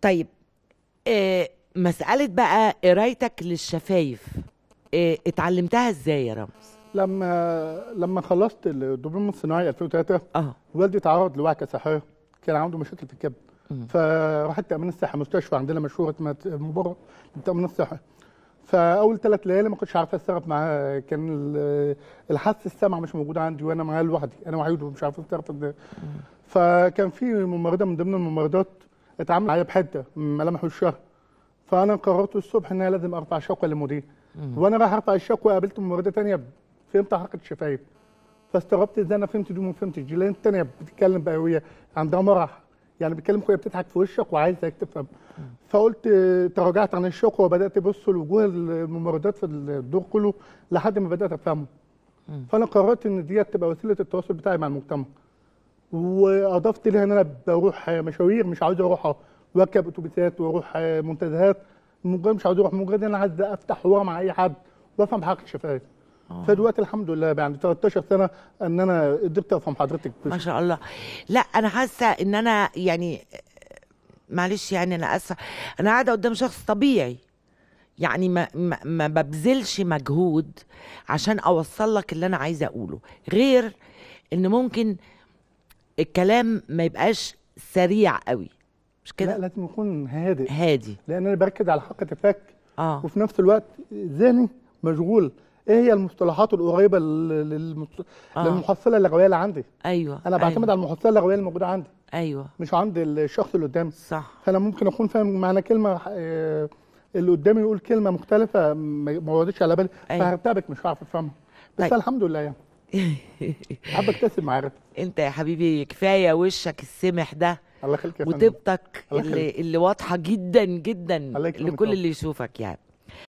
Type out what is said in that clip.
طيب إيه مسألة بقى قرايتك للشفايف إيه اتعلمتها ازاي يا رامز؟ لما لما خلصت الدبلوم الصناعي 2003 اه والدي تعرض لوعكه صحيه كان عنده مشاكل في الكبد فراح التامين الصحي مستشفى عندنا مشهوره اسمها المبرر للتامين الصحي فاول ثلاث ليالي ما كنتش عارف اتصرف معاه كان الحس السمع مش موجود عندي وانا معاه لوحدي انا وحيد ومش عارف اتصرف فكان في ممرضه من ضمن الممرضات اتعامل معايا بحته ملامح وشها فانا قررت الصبح ان انا لازم ارفع شكوى للمدير وانا رايح ارفع الشكوى قابلت ممرضه ثانيه فهمت حركه شفايف فاستغربت ازاي انا فهمت دي وما فهمتش دي لان الثانيه بتتكلم بقويه عندها مرح يعني بتكلم كويس بتضحك في وشك وعايزك تفهم فقلت تراجعت عن الشكوى وبدات ابص لوجوه الممرضات في الدور كله لحد ما بدات افهمه فانا قررت ان دي تبقى وسيله التواصل بتاعي مع المجتمع واضفت لها ان انا بروح مشاوير مش عاوز اروحها واركب اتوبيسات واروح منتزهات مجرد مش عاوز اروح مجرد انا عايز افتح حوار مع اي حد وافهم حق الشفايف آه. فدلوقتي الحمد لله بعد 13 سنه ان انا قدرت افهم حضرتك ما شاء الله لا انا حاسه ان انا يعني معلش يعني انا اسف انا قاعده قدام شخص طبيعي يعني ما, ما, ما ببذلش مجهود عشان اوصل لك اللي انا عايزه اقوله غير ان ممكن الكلام ما يبقاش سريع قوي مش كده لا لازم يكون هادئ هادي لان انا بركز على حق تفك اه وفي نفس الوقت ذهني مشغول ايه هي المصطلحات القريبه للمت... آه. للمحصله اللغويه اللي عندي ايوه انا أيوة. بعتمد أيوة. على المحصله اللغويه الموجوده عندي ايوه مش عند الشخص اللي قدامي صح فانا ممكن اكون فاهم معنى كلمه آه، اللي قدامي يقول كلمه مختلفه ما وردتش على بالي أيوة. فهرتبك مش هعرف افهمها بس طيب. الحمد لله يعني حابب اكتسب عارف انت يا حبيبي كفايه وشك السمح ده الله يخليك يا فندم وطيبتك اللي, اللي واضحه جدا جدا لكل اللي يشوفك يعني